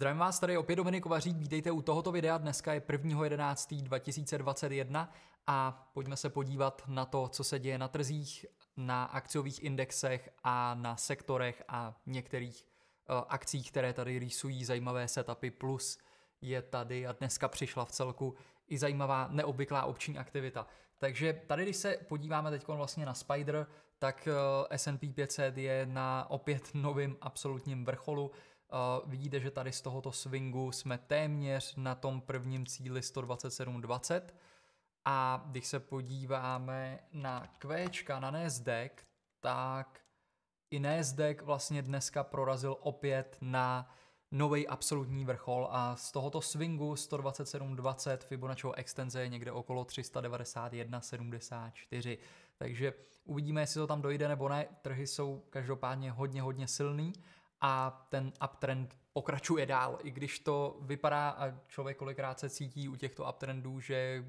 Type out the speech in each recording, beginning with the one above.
Zdravím vás, tady opět Dominik Vařík, vítejte u tohoto videa, dneska je 1.11.2021 a pojďme se podívat na to, co se děje na trzích, na akciových indexech a na sektorech a některých eh, akcích, které tady rýsují zajímavé setupy, plus je tady a dneska přišla v celku i zajímavá neobvyklá obční aktivita. Takže tady, když se podíváme teď vlastně na Spider, tak eh, S&P 500 je na opět novým absolutním vrcholu. Eh, vidíte, že tady z tohoto swingu jsme téměř na tom prvním cíli 127,20 a když se podíváme na kvěčka na NASDAQ, tak i NASDAQ vlastně dneska prorazil opět na nový absolutní vrchol a z tohoto swingu 127,20 Fibonacciho extenze je někde okolo 391,74. Takže uvidíme, jestli to tam dojde nebo ne. Trhy jsou každopádně hodně, hodně silný a ten uptrend pokračuje dál, i když to vypadá a člověk kolikrát se cítí u těchto uptrendů, že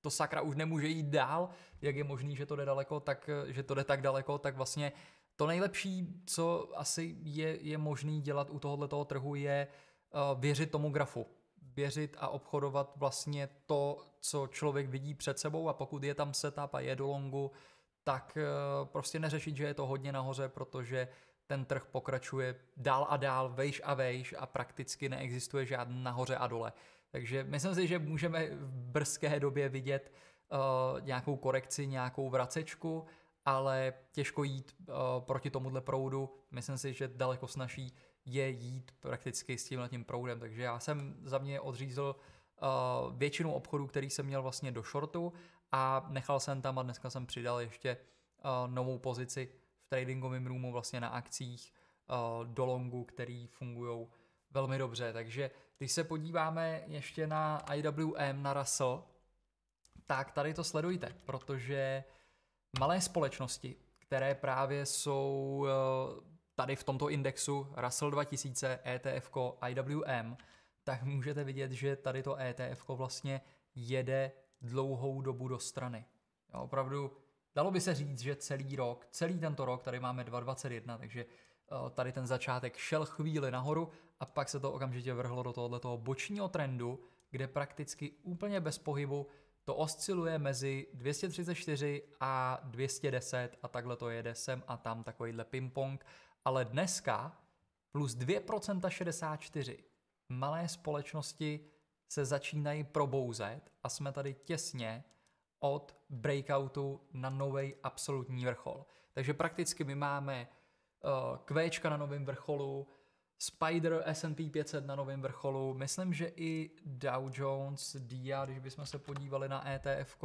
to sakra už nemůže jít dál, jak je možný, že to jde daleko, tak, že to jde tak daleko, tak vlastně to nejlepší, co asi je, je možný dělat u tohoto trhu, je uh, věřit tomu grafu. Věřit a obchodovat vlastně to, co člověk vidí před sebou a pokud je tam setup a je do longu, tak uh, prostě neřešit, že je to hodně nahoře, protože uh, ten trh pokračuje dál a dál, vejš a vejš a prakticky neexistuje žádný nahoře a dole. Takže myslím si, že můžeme v brzké době vidět uh, nějakou korekci, nějakou vracečku, ale těžko jít uh, proti tomuhle proudu. Myslím si, že daleko snaží je jít prakticky s tímhle tím proudem. Takže já jsem za mě odřízl uh, většinu obchodů, který jsem měl vlastně do shortu a nechal jsem tam a dneska jsem přidal ještě uh, novou pozici v tradingovém roomu vlastně na akcích eh, do longu, který fungují velmi dobře. Takže když se podíváme ještě na IWM, na Russell, tak tady to sledujte, protože malé společnosti, které právě jsou eh, tady v tomto indexu Russell 2000, ETF, IWM, tak můžete vidět, že tady to ETF vlastně jede dlouhou dobu do strany. Opravdu dalo by se říct, že celý rok, celý tento rok, tady máme 2021, takže eh, tady ten začátek šel chvíli nahoru a pak se to okamžitě vrhlo do tohoto bočního trendu, kde prakticky úplně bez pohybu to osciluje mezi 234 a 210 a takhle to jede sem a tam takovýhle ping-pong. Ale dneska plus 2% 64 malé společnosti se začínají probouzet a jsme tady těsně od breakoutu na nový absolutní vrchol. Takže prakticky my máme uh, eh, Qčka na novém vrcholu, Spider S&P 500 na novém vrcholu, myslím, že i Dow Jones, DIA, když bychom se podívali na ETF,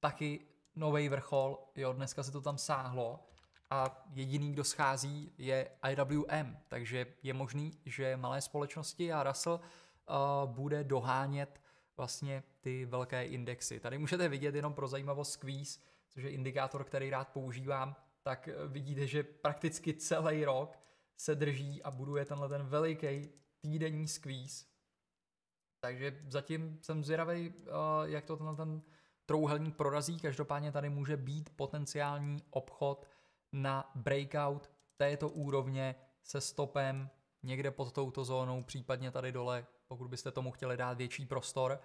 taky nový vrchol, jo, dneska se to tam sáhlo a jediný, kdo schází, je IWM, takže je možný, že malé společnosti a Russell uh, bude dohánět vlastně ty velké indexy. Tady můžete vidět jenom pro zajímavost squeeze, což je indikátor, který rád používám, tak eh, vidíte, že prakticky celý rok se drží a buduje tenhle ten veliký týdenní squeeze. Takže zatím jsem zvědavý, eh, jak to tenhle ten trouhelník prorazí. Každopádně tady může být potenciální obchod na breakout této úrovně se stopem někde pod touto zónou, případně tady dole, pokud byste tomu chtěli dát větší prostor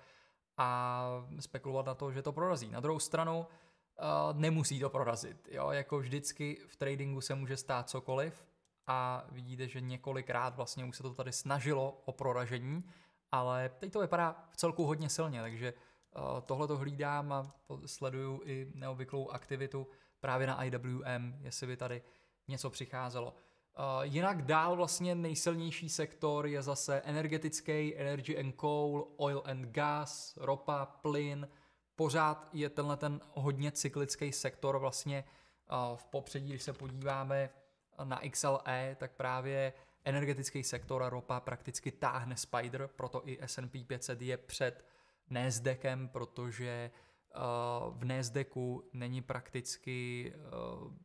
a spekulovat na to, že to prorazí. Na druhou stranu uh, nemusí to prorazit. Jo? Jako vždycky v tradingu se může stát cokoliv a vidíte, že několikrát vlastně už se to tady snažilo o proražení, ale teď to vypadá v celku hodně silně, takže uh, eh, tohle to hlídám a sleduju i neobvyklou aktivitu právě na IWM, jestli by tady něco přicházelo. Eh, jinak dál vlastně nejsilnější sektor je zase energetický, energy and coal, oil and gas, ropa, plyn. Pořád je tenhle ten hodně cyklický sektor vlastně eh, v popředí, když se podíváme na XLE, tak právě energetický sektor a ropa prakticky táhne Spider, proto i S&P 500 je před Nasdaqem, protože v NASDAQu není prakticky eh,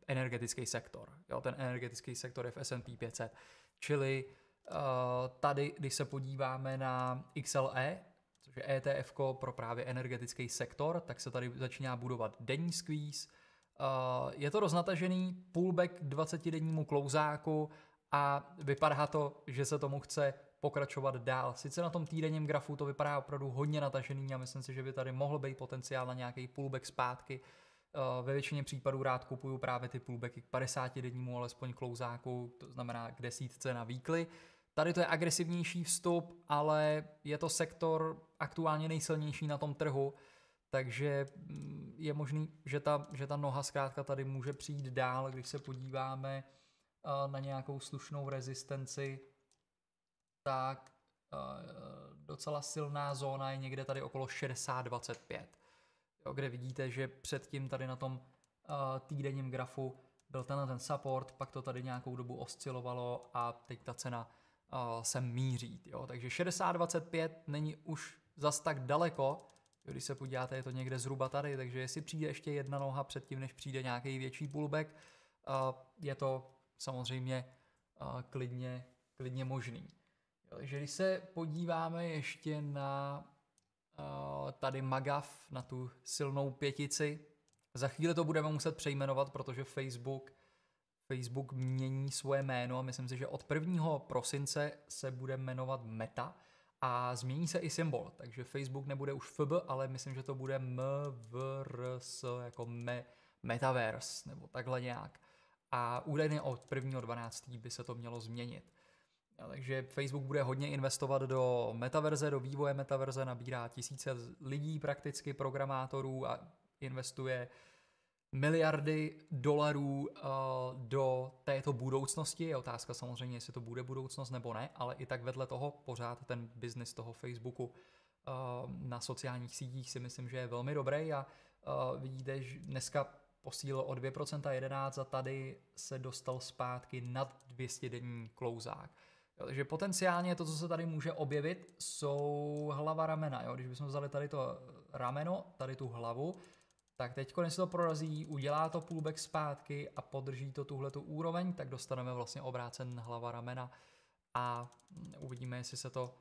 energetický sektor. Jo, ten energetický sektor je v S&P 500. Čili eh, tady, když se podíváme na XLE, což je ETF pro právě energetický sektor, tak se tady začíná budovat denní squeeze. Eh, je to roznatažený pullback 20-dennímu klouzáku a vypadá to, že se tomu chce pokračovat dál. Sice na tom týdenním grafu to vypadá opravdu hodně natažený a myslím si, že by tady mohl být potenciál na nějaký pullback zpátky. Eh, ve většině případů rád kupuju právě ty pullbacky k 50 dennímu alespoň klouzáku, to znamená k desítce na výkly. Tady to je agresivnější vstup, ale je to sektor aktuálně nejsilnější na tom trhu, takže mm, je možný, že ta, že ta noha zkrátka tady může přijít dál, když se podíváme eh, na nějakou slušnou rezistenci tak eh, docela silná zóna je někde tady okolo 60-25, kde vidíte, že předtím tady na tom eh, týdenním grafu byl tenhle ten support, pak to tady nějakou dobu oscilovalo a teď ta cena eh, se míří. Jo? Takže 60-25 není už zas tak daleko, když se podíváte, je to někde zhruba tady, takže jestli přijde ještě jedna noha předtím, než přijde nějaký větší pullback, je to samozřejmě klidně, klidně možný. Takže když se podíváme ještě na eh, tady Magav, na tu silnou pětici, za chvíli to budeme muset přejmenovat, protože Facebook, Facebook mění svoje jméno a myslím si, že od 1. prosince se bude jmenovat Meta a změní se i symbol, takže Facebook nebude už FB, ale myslím, že to bude MVRS jako me, Metaverse nebo takhle nějak. A údajně od 1.12. by se to mělo změnit takže Facebook bude hodně investovat do metaverze, do vývoje metaverze, nabírá tisíce lidí prakticky, programátorů a investuje miliardy dolarů uh, do této budoucnosti. Je otázka samozřejmě, jestli to bude budoucnost nebo ne, ale i tak vedle toho pořád ten biznis toho Facebooku uh, na sociálních sítích si myslím, že je velmi dobrý a uh, vidíte, že dneska posíl o 2% 11 a tady se dostal zpátky nad 200 denní klouzák. Jo, takže potenciálně to, co se tady může objevit, jsou hlava ramena. Jo? Když bychom vzali tady to eh, rameno, tady tu hlavu, tak teď, když se to prorazí, udělá to pullback zpátky a podrží to tuhle tu úroveň, tak dostaneme vlastně obrácen hlava ramena a mm, uvidíme, jestli se to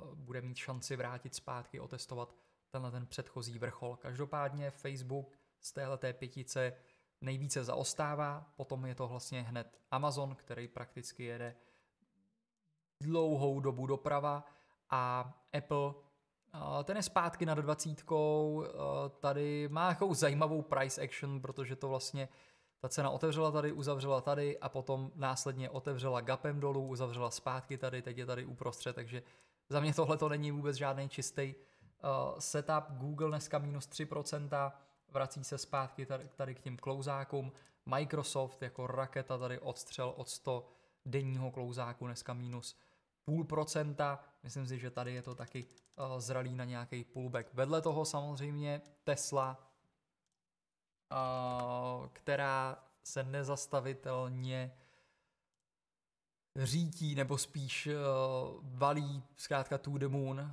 uh, bude mít šanci vrátit zpátky, otestovat tenhle ten předchozí vrchol. Každopádně Facebook z téhleté pětice nejvíce zaostává, potom je to vlastně hned Amazon, který prakticky jede uh, dlouhou dobu doprava a Apple eh, ten je zpátky nad dvacítkou, eh, tady má nějakou zajímavou price action, protože to vlastně ta cena otevřela tady, uzavřela tady a potom následně otevřela gapem dolů, uzavřela zpátky tady, teď je tady uprostřed, takže za mě tohle to není vůbec žádný čistý eh, setup. Google dneska minus 3%, vrací se zpátky tady, k těm klouzákům. Microsoft jako raketa tady odstřel od 100 denního klouzáku dneska minus půl procenta. Myslím si, že tady je to taky eh, zralý na nějaký pullback. Vedle toho samozřejmě Tesla, eh, která se nezastavitelně řítí, nebo spíš uh, valí, zkrátka to the moon, uh,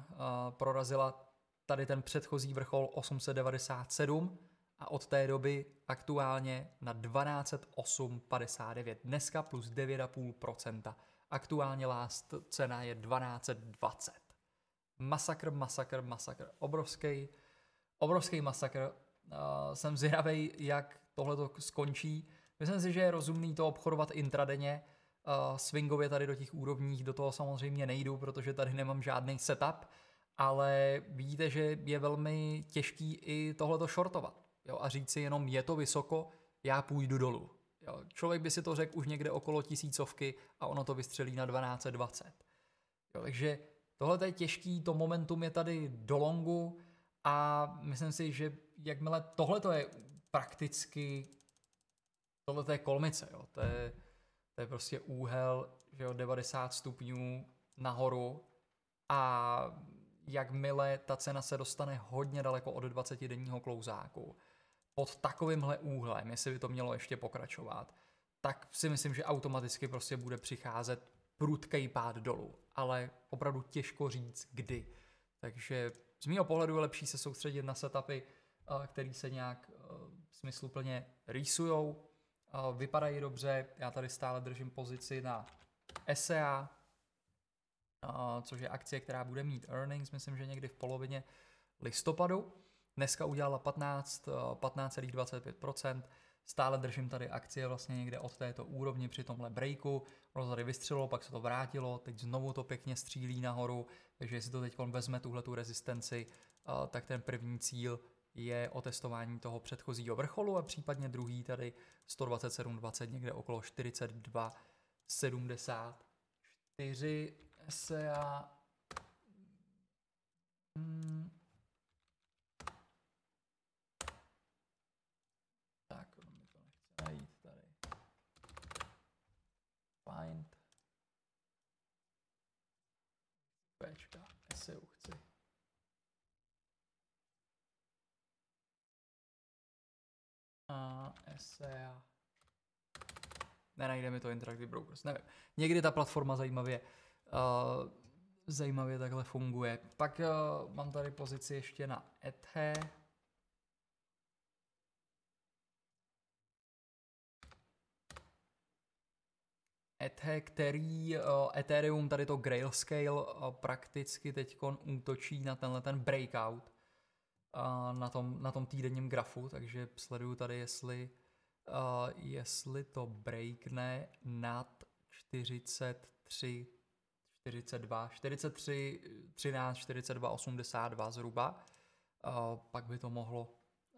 prorazila tady ten předchozí vrchol 897 a od té doby aktuálně na 12859, dneska plus 9,5%. Aktuálně last cena je 1220. Masakr, masakr, masakr. Obrovský, obrovský masakr. Uh, jsem zvědavý, jak tohle to skončí. Myslím si, že je rozumný to obchodovat intradenně. Uh, swingově tady do těch úrovních, do toho samozřejmě nejdu, protože tady nemám žádný setup, ale vidíte, že je velmi těžký i tohleto shortovat. Jo, a říct si jenom, je to vysoko, já půjdu dolů. Jo, Člověk by si to řekl už někde okolo tisícovky a ono to vystřelí na 1220. Jo, takže tohle je těžký, to momentum je tady do longu a myslím si, že jakmile tohle to je prakticky tohle je kolmice, jo. To, je, to je prostě úhel že jo, 90 stupňů nahoru a jakmile ta cena se dostane hodně daleko od 20 denního klouzáku, pod takovýmhle úhlem, jestli by to mělo ještě pokračovat, tak si myslím, že automaticky prostě bude přicházet prudkej pád dolů, ale opravdu těžko říct kdy. Takže z mého pohledu je lepší se soustředit na setupy, eh, které se nějak eh, smysluplně rýsujou, vypadají dobře, já tady stále držím pozici na SEA, eh, což je akcie, která bude mít earnings, myslím, že někdy v polovině listopadu. Dneska udělala 15, 15,25%. Eh, Stále držím tady akcie vlastně někde od této úrovně při tomhle breaku. Ono tady vystřelilo, pak se to vrátilo, teď znovu to pěkně střílí nahoru, takže jestli to teď vezme tuhle tu rezistenci, eh, tak ten první cíl je otestování toho předchozího vrcholu a případně druhý tady 127,20 někde okolo 42,74 se já... Hmm. A SEA. Nenajde mi to Interactive Brokers, nevím. Někdy ta platforma zajímavě, uh, zajímavě takhle funguje. Pak uh, mám tady pozici ještě na ETHE. ETHE, který uh, Ethereum, tady to Grail Scale, uh, prakticky teď útočí na tenhle ten breakout na tom, na tom týdenním grafu, takže sleduju tady, jestli, uh, jestli to breakne nad 43, 42, 43, 13, 42, 82 zhruba. Uh, pak by to mohlo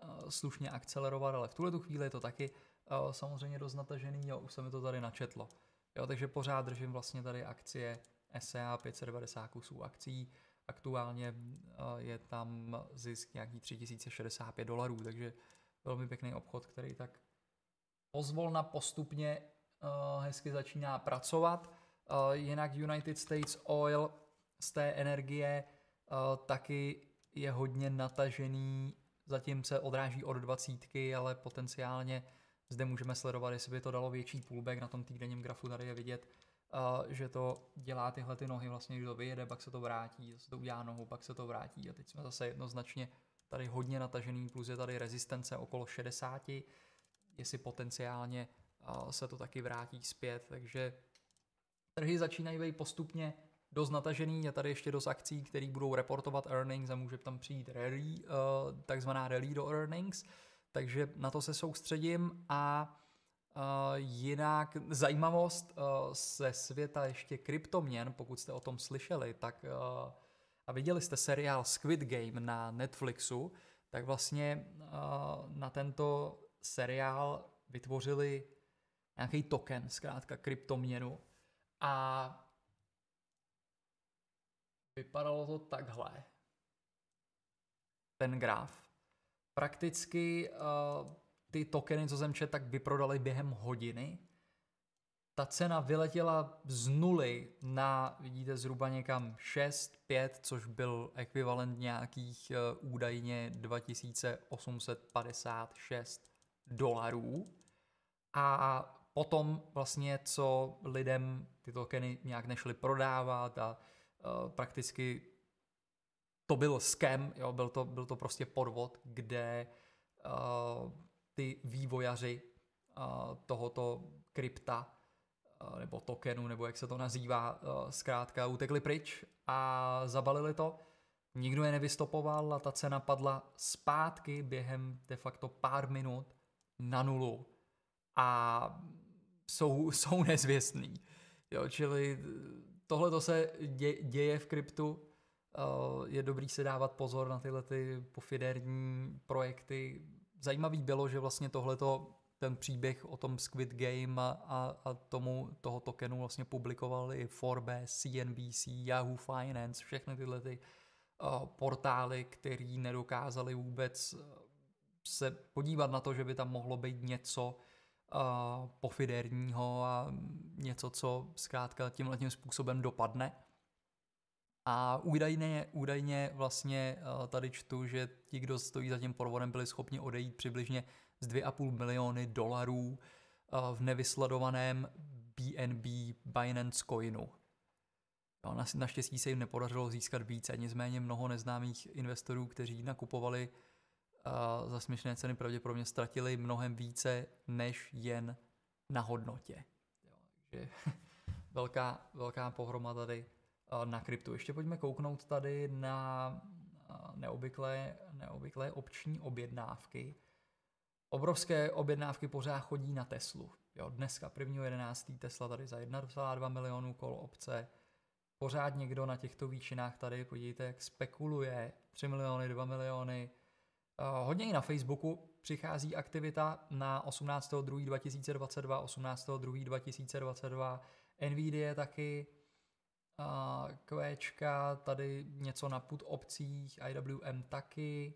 uh, slušně akcelerovat, ale v tuhle tu chvíli je to taky uh, samozřejmě dost natažený, jo, už se mi to tady načetlo. Jo, takže pořád držím vlastně tady akcie e SEA 590 kusů akcí, Aktuálně eh, je tam zisk nějaký 3065 dolarů, takže velmi pěkný obchod, který tak pozvolna postupně eh, hezky začíná pracovat. Eh, jinak United States Oil z té energie taky je hodně natažený, zatím se odráží od dvacítky, ale potenciálně zde můžeme sledovat, jestli by to dalo větší pullback na tom týdenním grafu, tady je vidět, uh, že to dělá tyhle ty nohy vlastně, když to vyjede, pak se to vrátí, zase to udělá nohu, pak se to vrátí a teď jsme zase jednoznačně tady hodně natažený, plus je tady rezistence okolo 60, jestli potenciálně uh, se to taky vrátí zpět, takže trhy začínají být postupně dost natažený, je tady ještě dost akcí, které budou reportovat earnings a může tam přijít rally, takzvaná rally do earnings, takže na to se soustředím a Uh, jinak zajímavost uh, ze světa ještě kryptoměn, pokud jste o tom slyšeli, tak uh, a viděli jste seriál Squid Game na Netflixu, tak vlastně na tento seriál vytvořili nějaký token, zkrátka kryptoměnu. A vypadalo to takhle. Ten graf. Prakticky ty tokeny, co jsem čet, tak vyprodali během hodiny. Ta cena vyletěla z nuly na, vidíte, zhruba někam 6, 5, což byl ekvivalent nějakých eh, údajně 2856 dolarů. A potom vlastně, co lidem ty tokeny nějak nešly prodávat a eh, prakticky to byl skem, byl, to, byl to prostě podvod, kde eh, ty vývojaři eh, tohoto krypta eh, nebo tokenu, nebo jak se to nazývá, eh, zkrátka utekli pryč a zabalili to. Nikdo je nevystopoval a ta cena padla zpátky během de facto pár minut na nulu. A jsou, jsou nezvěstný. Jo, čili tohle to se dě, děje v kryptu. Je dobrý se dávat pozor na tyhle ty pofiderní projekty, zajímavý bylo, že vlastně tohleto, ten příběh o tom Squid Game a, a, tomu toho tokenu vlastně publikovali Forbes, CNBC, Yahoo Finance, všechny tyhle ty eh, portály, který nedokázali vůbec eh, se podívat na to, že by tam mohlo být něco eh, pofiderního a něco, co zkrátka tímhle tím způsobem dopadne. A údajně, údajně vlastně eh, tady čtu, že ti, kdo stojí za tím podvodem, byli schopni odejít přibližně z 2,5 miliony dolarů eh, v nevysledovaném BNB Binance coinu. naštěstí se jim nepodařilo získat více, nicméně mnoho neznámých investorů, kteří nakupovali eh, za směšné ceny, pravděpodobně ztratili mnohem více než jen na hodnotě. Jo, takže velká, velká pohroma tady na kryptu. Ještě pojďme kouknout tady na neobvyklé, neobvyklé obční objednávky. Obrovské objednávky pořád chodí na Teslu. Jo, dneska 1.11. Tesla tady za 1,2 milionů kol obce. Pořád někdo na těchto výšinách tady, podívejte, jak spekuluje. 3 miliony, 2 miliony. Hodně i na Facebooku přichází aktivita na 18.2.2022, 18.2.2022. Nvidia taky a Qčka, tady něco na put obcích, IWM taky,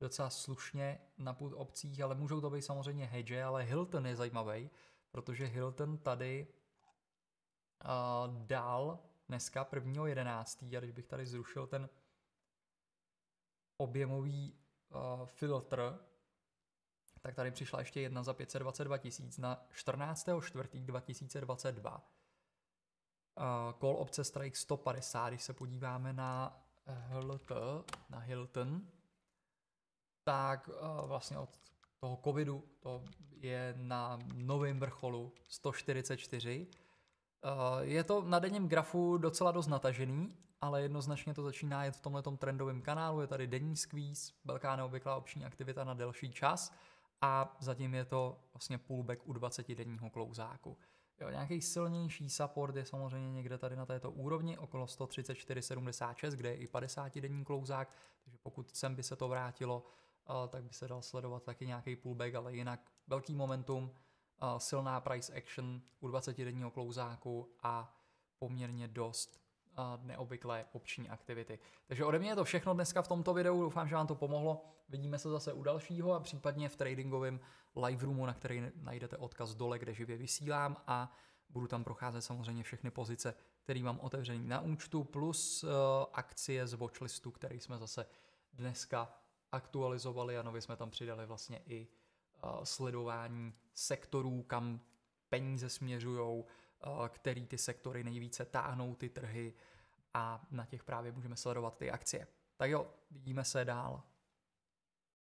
docela slušně na put obcích, ale můžou to být samozřejmě hedge, ale Hilton je zajímavý, protože Hilton tady dal dál dneska 1.11. a když bych tady zrušil ten objemový filtr, tak tady přišla ještě jedna za 522 tisíc na 14.4.2022 call eh, obce strike 150, když se podíváme na HLT, eh, na Hilton, tak eh, vlastně od toho covidu to je na novém vrcholu 144. Je to na denním grafu docela dost natažený, ale jednoznačně to začíná jet v tomhle trendovém kanálu, je tady denní skvíz, velká neobvyklá obční aktivita na delší čas a zatím je to vlastně pullback u 20 denního klouzáku. Jo, nějaký silnější support je samozřejmě někde tady na této úrovni, okolo 134,76, kde je i 50-denní klouzák, takže pokud sem by se to vrátilo, eh, tak by se dal sledovat taky nějaký pullback, ale jinak velký momentum, eh, silná price action u 20-denního klouzáku a poměrně dost neobvyklé obční aktivity. Takže ode mě je to všechno dneska v tomto videu, doufám, že vám to pomohlo. Vidíme se zase u dalšího a případně v tradingovém live roomu, na který najdete odkaz dole, kde živě vysílám a budu tam procházet samozřejmě všechny pozice, které mám otevřený na účtu, plus uh, akcie z watchlistu, který jsme zase dneska aktualizovali a nově jsme tam přidali vlastně i uh, sledování sektorů, kam peníze směřujou, Eh, který ty sektory nejvíce táhnou ty trhy a na těch právě můžeme sledovat ty akcie. Tak jo, vidíme se dál.